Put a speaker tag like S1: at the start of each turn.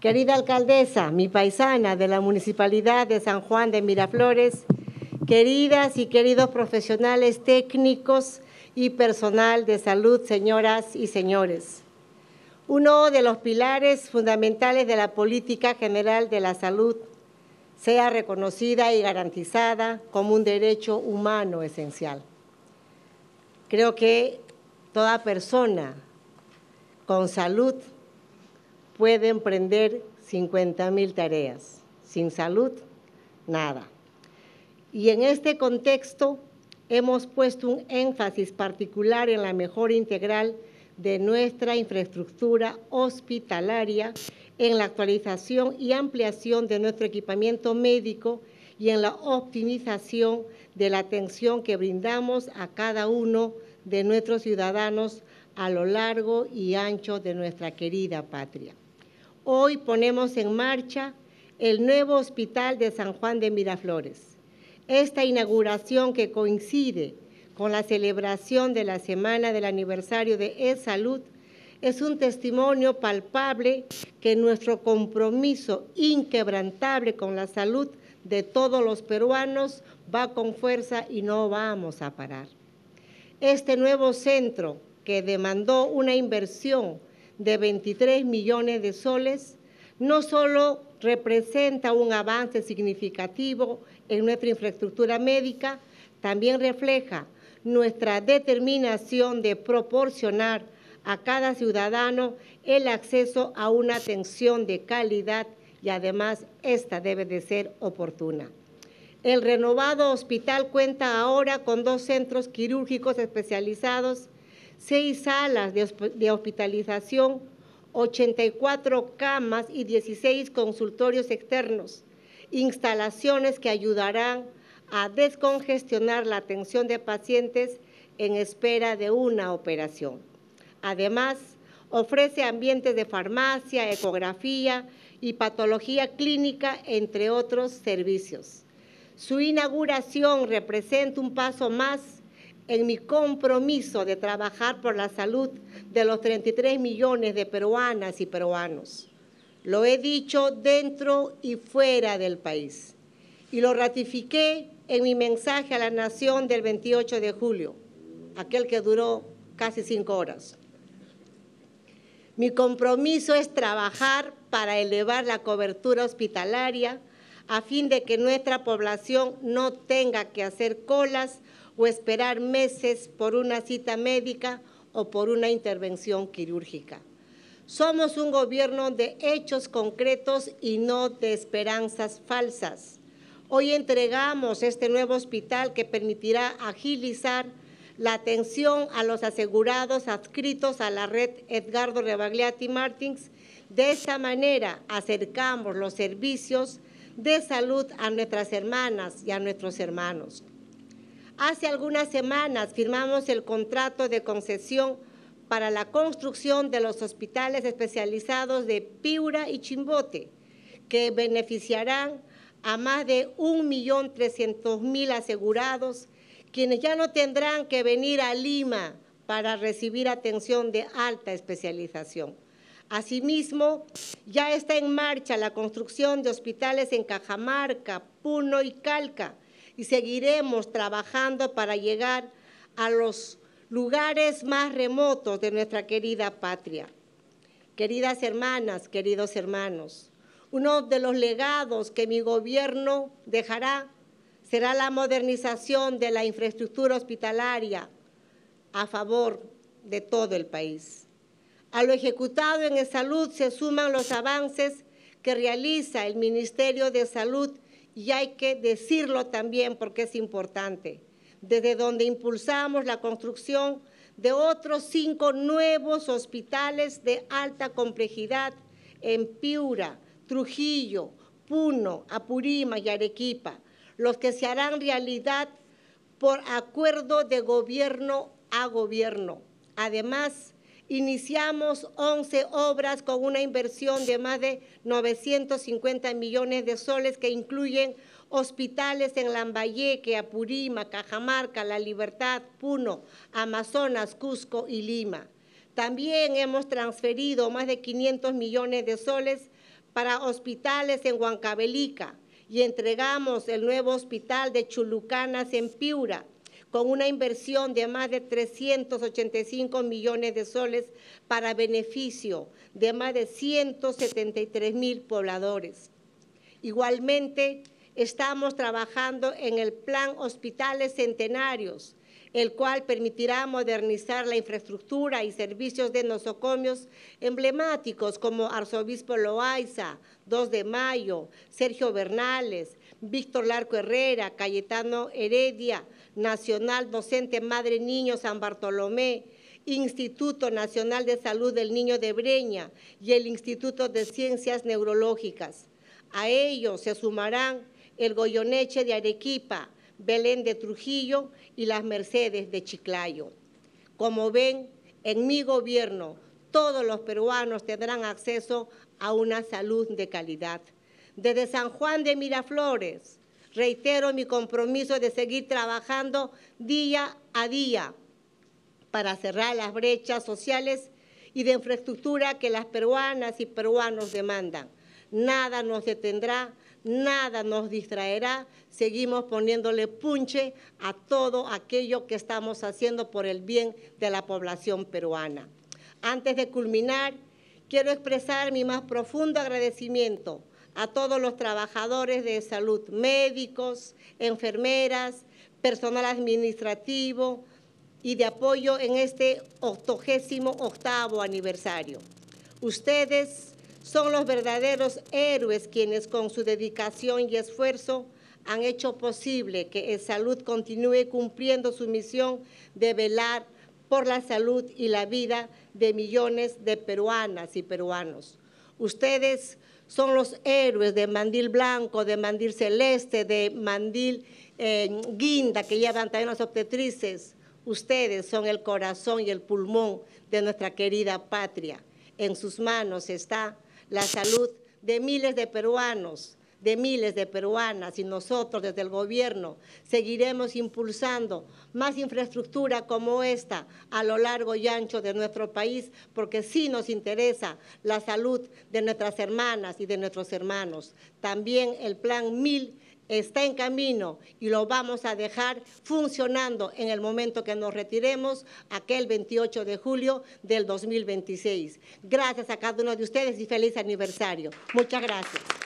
S1: Querida alcaldesa, mi paisana de la Municipalidad de San Juan de Miraflores, queridas y queridos profesionales técnicos y personal de salud, señoras y señores. Uno de los pilares fundamentales de la política general de la salud sea reconocida y garantizada como un derecho humano esencial. Creo que toda persona con salud pueden emprender 50.000 tareas. Sin salud, nada. Y en este contexto hemos puesto un énfasis particular en la mejora integral de nuestra infraestructura hospitalaria, en la actualización y ampliación de nuestro equipamiento médico y en la optimización de la atención que brindamos a cada uno de nuestros ciudadanos a lo largo y ancho de nuestra querida patria hoy ponemos en marcha el nuevo Hospital de San Juan de Miraflores. Esta inauguración que coincide con la celebración de la semana del aniversario de E-Salud es un testimonio palpable que nuestro compromiso inquebrantable con la salud de todos los peruanos va con fuerza y no vamos a parar. Este nuevo centro que demandó una inversión de 23 millones de soles no solo representa un avance significativo en nuestra infraestructura médica, también refleja nuestra determinación de proporcionar a cada ciudadano el acceso a una atención de calidad y además esta debe de ser oportuna. El renovado hospital cuenta ahora con dos centros quirúrgicos especializados seis salas de hospitalización, 84 camas y 16 consultorios externos, instalaciones que ayudarán a descongestionar la atención de pacientes en espera de una operación. Además, ofrece ambientes de farmacia, ecografía y patología clínica, entre otros servicios. Su inauguración representa un paso más en mi compromiso de trabajar por la salud de los 33 millones de peruanas y peruanos. Lo he dicho dentro y fuera del país. Y lo ratifiqué en mi mensaje a la nación del 28 de julio, aquel que duró casi cinco horas. Mi compromiso es trabajar para elevar la cobertura hospitalaria a fin de que nuestra población no tenga que hacer colas o esperar meses por una cita médica o por una intervención quirúrgica. Somos un gobierno de hechos concretos y no de esperanzas falsas. Hoy entregamos este nuevo hospital que permitirá agilizar la atención a los asegurados adscritos a la red Edgardo Rebagliati Martins. De esa manera acercamos los servicios de salud a nuestras hermanas y a nuestros hermanos. Hace algunas semanas firmamos el contrato de concesión para la construcción de los hospitales especializados de Piura y Chimbote, que beneficiarán a más de 1.300.000 asegurados, quienes ya no tendrán que venir a Lima para recibir atención de alta especialización. Asimismo, ya está en marcha la construcción de hospitales en Cajamarca, Puno y Calca, y seguiremos trabajando para llegar a los lugares más remotos de nuestra querida patria. Queridas hermanas, queridos hermanos, uno de los legados que mi gobierno dejará será la modernización de la infraestructura hospitalaria a favor de todo el país. A lo ejecutado en salud se suman los avances que realiza el Ministerio de Salud y hay que decirlo también porque es importante, desde donde impulsamos la construcción de otros cinco nuevos hospitales de alta complejidad en Piura, Trujillo, Puno, Apurima y Arequipa, los que se harán realidad por acuerdo de gobierno a gobierno. Además, Iniciamos 11 obras con una inversión de más de 950 millones de soles que incluyen hospitales en Lambayeque, Apurímac, Cajamarca, La Libertad, Puno, Amazonas, Cusco y Lima. También hemos transferido más de 500 millones de soles para hospitales en Huancabelica y entregamos el nuevo hospital de Chulucanas en Piura con una inversión de más de 385 millones de soles para beneficio de más de 173 mil pobladores. Igualmente, estamos trabajando en el Plan Hospitales Centenarios, el cual permitirá modernizar la infraestructura y servicios de nosocomios emblemáticos como Arzobispo Loaiza, 2 de Mayo, Sergio Bernales, Víctor Larco Herrera, Cayetano Heredia, Nacional Docente Madre Niño San Bartolomé, Instituto Nacional de Salud del Niño de Breña y el Instituto de Ciencias Neurológicas. A ellos se sumarán el Goyoneche de Arequipa, Belén de Trujillo y las Mercedes de Chiclayo. Como ven, en mi gobierno todos los peruanos tendrán acceso a una salud de calidad. Desde San Juan de Miraflores, reitero mi compromiso de seguir trabajando día a día para cerrar las brechas sociales y de infraestructura que las peruanas y peruanos demandan. Nada nos detendrá, nada nos distraerá, seguimos poniéndole punche a todo aquello que estamos haciendo por el bien de la población peruana. Antes de culminar, quiero expresar mi más profundo agradecimiento a todos los trabajadores de salud, médicos, enfermeras, personal administrativo y de apoyo en este 88 octavo aniversario. Ustedes son los verdaderos héroes quienes con su dedicación y esfuerzo han hecho posible que e salud continúe cumpliendo su misión de velar por la salud y la vida de millones de peruanas y peruanos. Ustedes son los héroes de mandil blanco, de mandil celeste, de mandil eh, guinda que llevan también las obstetrices. Ustedes son el corazón y el pulmón de nuestra querida patria. En sus manos está la salud de miles de peruanos de miles de peruanas y nosotros desde el gobierno seguiremos impulsando más infraestructura como esta a lo largo y ancho de nuestro país, porque sí nos interesa la salud de nuestras hermanas y de nuestros hermanos. También el plan 1000 está en camino y lo vamos a dejar funcionando en el momento que nos retiremos, aquel 28 de julio del 2026. Gracias a cada uno de ustedes y feliz aniversario. Muchas gracias.